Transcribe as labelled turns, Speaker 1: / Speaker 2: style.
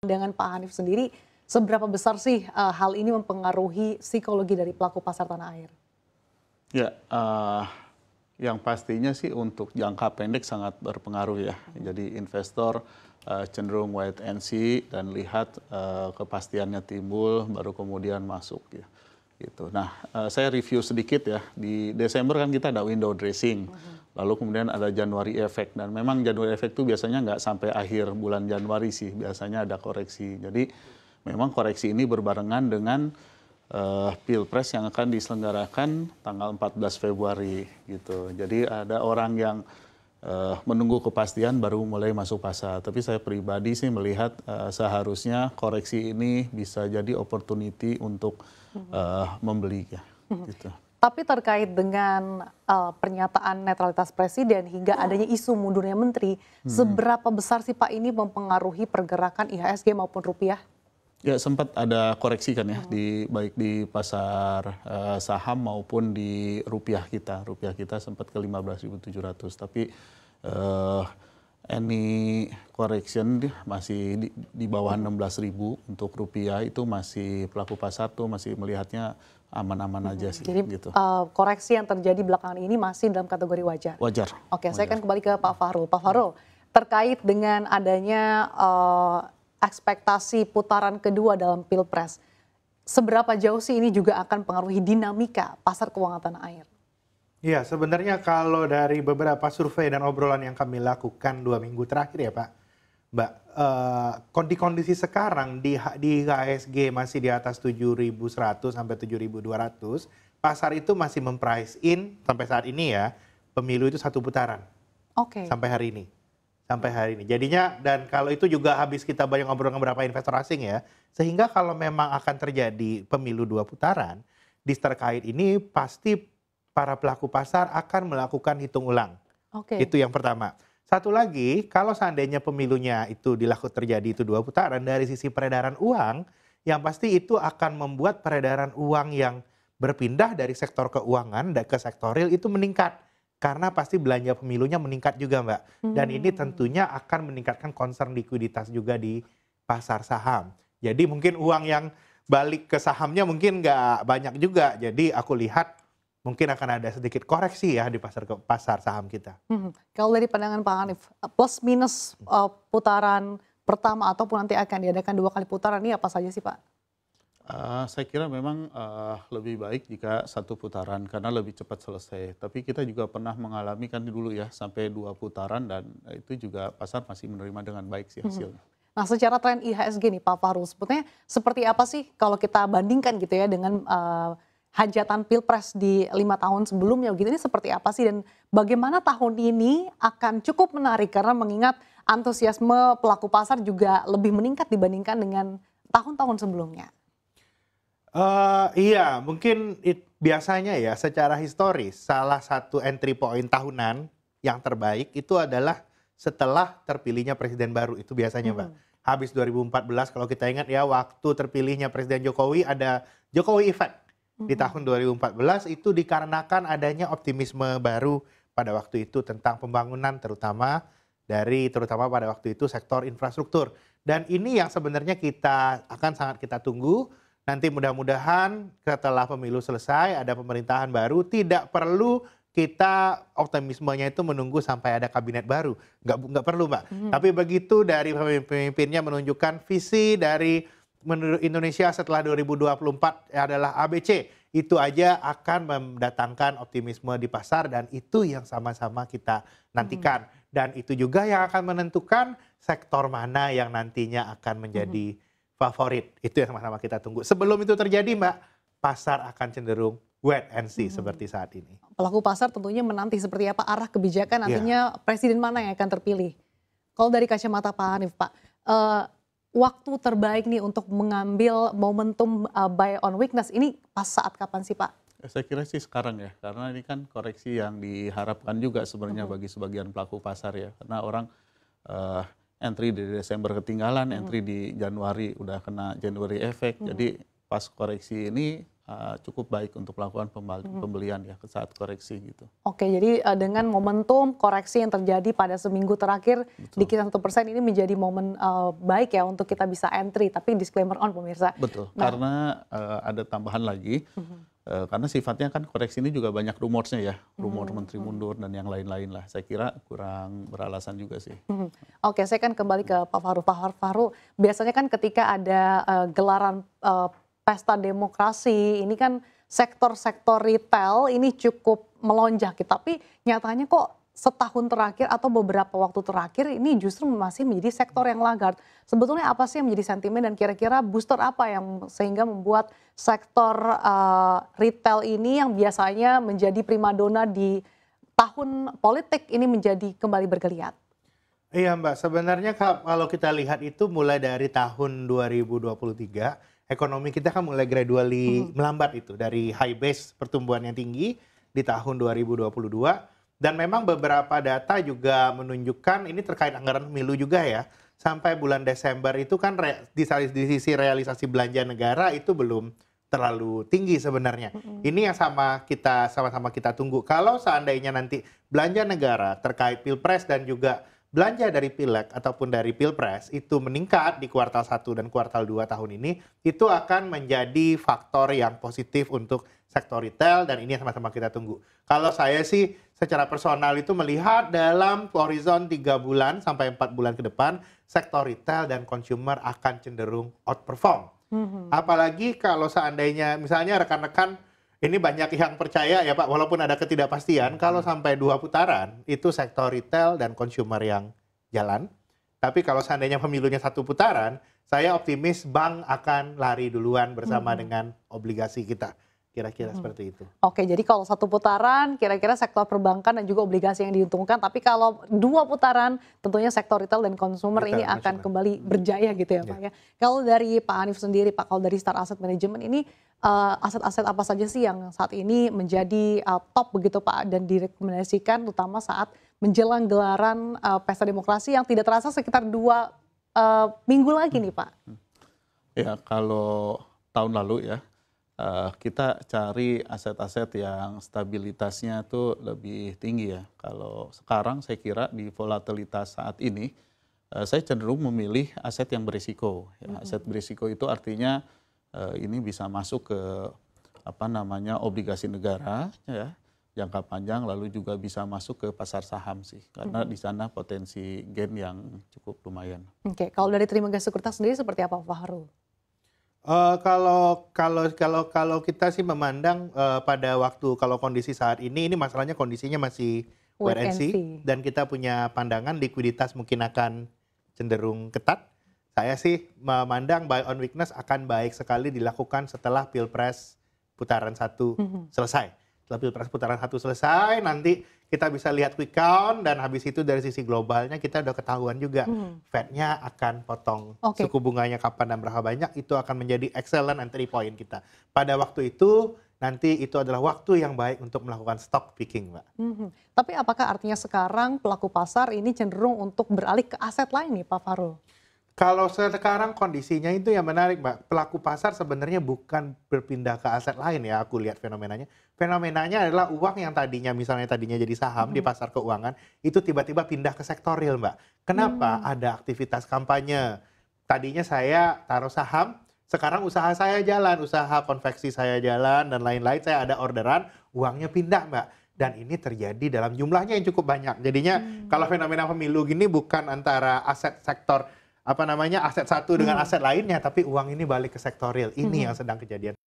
Speaker 1: Dengan Pak Hanif sendiri, seberapa besar sih uh, hal ini mempengaruhi psikologi dari pelaku pasar tanah air?
Speaker 2: Ya, uh, yang pastinya sih untuk jangka pendek sangat berpengaruh ya. Jadi investor uh, cenderung wait and see dan lihat uh, kepastiannya timbul, baru kemudian masuk ya. Gitu. Nah, uh, saya review sedikit ya. Di Desember kan kita ada window dressing. Uh -huh Lalu kemudian ada Januari efek dan memang Januari efek itu biasanya nggak sampai akhir bulan Januari sih, biasanya ada koreksi. Jadi memang koreksi ini berbarengan dengan uh, pilpres yang akan diselenggarakan tanggal 14 Februari gitu. Jadi ada orang yang uh, menunggu kepastian baru mulai masuk pasar. Tapi saya pribadi sih melihat uh, seharusnya koreksi ini bisa jadi opportunity untuk uh, membeli ya. Gitu.
Speaker 1: Tapi terkait dengan uh, pernyataan netralitas presiden hingga hmm. adanya isu mundurnya menteri, hmm. seberapa besar sih Pak ini mempengaruhi pergerakan IHSG maupun rupiah?
Speaker 2: Ya sempat ada koreksi kan ya hmm. di baik di pasar uh, saham maupun di rupiah kita. Rupiah kita sempat ke 15.700 tapi uh, any correction masih di, di bawah 16.000 untuk rupiah itu masih pelaku pasar tuh masih melihatnya aman-aman aja sih. Jadi gitu.
Speaker 1: uh, koreksi yang terjadi belakangan ini masih dalam kategori wajar. Wajar. Oke, wajar. saya akan kembali ke Pak Farul. Pak Farul, terkait dengan adanya uh, ekspektasi putaran kedua dalam pilpres, seberapa jauh sih ini juga akan pengaruhi dinamika pasar keuangan tanah air?
Speaker 3: Ya sebenarnya kalau dari beberapa survei dan obrolan yang kami lakukan dua minggu terakhir ya Pak, Mbak, uh, kondisi-kondisi sekarang di di HSG masih di atas 7.100 sampai 7.200, pasar itu masih memprice in sampai saat ini ya, pemilu itu satu putaran. Oke. Okay. Sampai hari ini. Sampai hari ini. Jadinya dan kalau itu juga habis kita banyak ngobrol dengan beberapa investor asing ya, sehingga kalau memang akan terjadi pemilu dua putaran, di terkait ini pasti para pelaku pasar akan melakukan hitung ulang. Okay. Itu yang pertama. Satu lagi, kalau seandainya pemilunya itu dilakukan terjadi itu dua putaran dari sisi peredaran uang, yang pasti itu akan membuat peredaran uang yang berpindah dari sektor keuangan ke sektor real itu meningkat karena pasti belanja pemilunya meningkat juga mbak dan hmm. ini tentunya akan meningkatkan concern likuiditas juga di pasar saham jadi mungkin uang yang balik ke sahamnya mungkin nggak banyak juga jadi aku lihat mungkin akan ada sedikit koreksi ya di pasar pasar saham kita.
Speaker 1: Hmm. Kalau dari pandangan Pak Hanif, plus minus uh, putaran pertama ataupun nanti akan diadakan dua kali putaran ini apa saja sih Pak?
Speaker 2: Uh, saya kira memang uh, lebih baik jika satu putaran karena lebih cepat selesai. Tapi kita juga pernah mengalami kan dulu ya sampai dua putaran dan itu juga pasar masih menerima dengan baik sih hmm. hasilnya.
Speaker 1: Hmm. Nah secara tren IHSG nih Pak Farul, sebetulnya seperti apa sih kalau kita bandingkan gitu ya dengan uh, hajatan pilpres di lima tahun sebelumnya gitu ini seperti apa sih dan bagaimana tahun ini akan cukup menarik karena mengingat antusiasme pelaku pasar juga lebih meningkat dibandingkan dengan tahun-tahun sebelumnya.
Speaker 3: Uh, iya, mungkin it, biasanya ya secara historis salah satu entry point tahunan yang terbaik itu adalah setelah terpilihnya presiden baru itu biasanya, Mbak. Hmm. Habis 2014 kalau kita ingat ya waktu terpilihnya presiden Jokowi ada Jokowi effect di tahun 2014 itu dikarenakan adanya optimisme baru pada waktu itu tentang pembangunan terutama dari terutama pada waktu itu sektor infrastruktur. Dan ini yang sebenarnya kita akan sangat kita tunggu nanti mudah-mudahan setelah pemilu selesai ada pemerintahan baru tidak perlu kita optimismenya itu menunggu sampai ada kabinet baru. Nggak, nggak perlu, Mbak. -hmm. Tapi begitu dari pemimpinnya menunjukkan visi dari menurut Indonesia setelah 2024 adalah ABC. Itu aja akan mendatangkan optimisme di pasar dan itu yang sama-sama kita nantikan. Hmm. Dan itu juga yang akan menentukan sektor mana yang nantinya akan menjadi hmm. favorit. Itu yang sama-sama kita tunggu. Sebelum itu terjadi Mbak, pasar akan cenderung wet and see hmm. seperti saat ini.
Speaker 1: Pelaku pasar tentunya menanti seperti apa arah kebijakan ya. nantinya yeah. presiden mana yang akan terpilih. Kalau dari kacamata Pak Hanif Pak, eh, waktu terbaik nih untuk mengambil momentum uh, buy on weakness ini pas saat kapan sih Pak?
Speaker 2: Saya kira sih sekarang ya, karena ini kan koreksi yang diharapkan juga sebenarnya bagi sebagian pelaku pasar ya, karena orang uh, entry di Desember ketinggalan, entry di Januari udah kena January effect, jadi pas koreksi ini Eh, cukup baik untuk melakukan mm-hmm. pembelian ya saat koreksi gitu.
Speaker 1: Oke, jadi eh, dengan momentum koreksi yang terjadi pada seminggu terakhir Betul. di kisaran satu persen ini menjadi momen uh, baik ya untuk kita bisa entry. Tapi disclaimer on pemirsa.
Speaker 2: Betul, nah. karena uh, ada tambahan lagi. uh-huh. Uh, karena sifatnya kan koreksi ini juga banyak rumornya ya, rumor uh-huh. menteri mundur dan yang lain-lain lah. Saya kira
Speaker 1: kurang
Speaker 2: beralasan juga sih.
Speaker 1: Uh-huh. Oke, saya kan kembali ke Pak Faru. Pak Faru, biasanya kan ketika ada uh, gelaran uh, pesta demokrasi ini kan sektor-sektor retail ini cukup melonjak gitu. tapi nyatanya kok setahun terakhir atau beberapa waktu terakhir ini justru masih menjadi sektor yang lagar. Sebetulnya apa sih yang menjadi sentimen dan kira-kira booster apa yang sehingga membuat sektor uh, retail ini yang biasanya menjadi primadona di tahun politik ini menjadi kembali bergeliat?
Speaker 3: Iya Mbak, sebenarnya kalau kita lihat itu mulai dari tahun 2023 ekonomi kita kan mulai gradually hmm. melambat itu dari high base pertumbuhan yang tinggi di tahun 2022 dan memang beberapa data juga menunjukkan ini terkait anggaran pemilu juga ya sampai bulan Desember itu kan re, di, di sisi realisasi belanja negara itu belum terlalu tinggi sebenarnya. Mm-hmm. Ini yang sama kita sama-sama kita tunggu. Kalau seandainya nanti belanja negara terkait pilpres dan juga belanja dari pileg ataupun dari pilpres itu meningkat di kuartal 1 dan kuartal 2 tahun ini, itu akan menjadi faktor yang positif untuk sektor retail dan ini sama-sama kita tunggu. Kalau saya sih secara personal itu melihat dalam horizon 3 bulan sampai 4 bulan ke depan, sektor retail dan consumer akan cenderung outperform. Mm -hmm. Apalagi kalau seandainya misalnya rekan-rekan ini banyak yang percaya ya Pak, walaupun ada ketidakpastian, kalau hmm. sampai dua putaran itu sektor retail dan consumer yang jalan. Tapi kalau seandainya pemilunya satu putaran, saya optimis bank akan lari duluan bersama hmm. dengan obligasi kita. Kira-kira hmm. seperti
Speaker 1: itu. Oke, jadi kalau satu putaran, kira-kira sektor perbankan dan juga obligasi yang diuntungkan. Tapi kalau dua putaran, tentunya sektor retail dan konsumer ini consumer. akan kembali berjaya gitu ya, yeah. Pak. Iya. Ya. Kalau dari Pak Anif sendiri, Pak, kalau dari Star Asset Management ini eh, aset-aset uh, apa saja sih yang saat ini menjadi uh, top begitu Pak dan direkomendasikan, terutama saat menjelang gelaran uh, pesta demokrasi yang tidak terasa sekitar dua uh, minggu lagi hmm. nih, Pak. Hmm.
Speaker 2: Ya, kalau tahun lalu ya uh, kita cari aset-aset yang stabilitasnya tuh lebih tinggi ya. Kalau sekarang saya kira di volatilitas saat ini, uh, saya cenderung memilih aset yang berisiko. Ya, mm -hmm. Aset berisiko itu artinya uh, ini bisa masuk ke apa namanya obligasi negara ya jangka panjang lalu juga bisa masuk ke pasar saham sih karena mm -hmm. di sana potensi gain yang cukup lumayan.
Speaker 1: Oke, okay. kalau dari Trimegah Sekuritas sendiri seperti apa Pak Harul?
Speaker 3: Uh, kalau kalau kalau kalau kita sih memandang uh, pada waktu kalau kondisi saat ini ini masalahnya kondisinya masih wait dan kita punya pandangan likuiditas mungkin akan cenderung ketat. Saya sih memandang buy on weakness akan baik sekali dilakukan setelah pilpres putaran satu mm -hmm. selesai. Setelah pilpres putaran satu selesai nanti kita bisa lihat quick count dan habis itu dari sisi globalnya kita udah ketahuan juga hmm. Fed-nya akan potong okay. suku bunganya kapan dan berapa banyak itu akan menjadi excellent entry point kita. Pada waktu itu nanti itu adalah waktu yang baik untuk melakukan stock picking, Mbak.
Speaker 1: Hmm. Tapi apakah artinya sekarang pelaku pasar ini cenderung untuk beralih ke aset lain nih, Pak Farul?
Speaker 3: Kalau sekarang kondisinya itu yang menarik, Mbak. Pelaku pasar sebenarnya bukan berpindah ke aset lain ya, aku lihat fenomenanya. Fenomenanya adalah uang yang tadinya misalnya tadinya jadi saham hmm. di pasar keuangan itu tiba-tiba pindah ke sektor real, Mbak. Kenapa? Hmm. Ada aktivitas kampanye. Tadinya saya taruh saham, sekarang usaha saya jalan, usaha konveksi saya jalan dan lain-lain, saya ada orderan, uangnya pindah, Mbak dan ini terjadi dalam jumlahnya yang cukup banyak. Jadinya hmm. kalau fenomena pemilu gini bukan antara aset sektor apa namanya aset satu dengan hmm. aset lainnya tapi uang ini balik ke sektor real ini hmm. yang sedang kejadian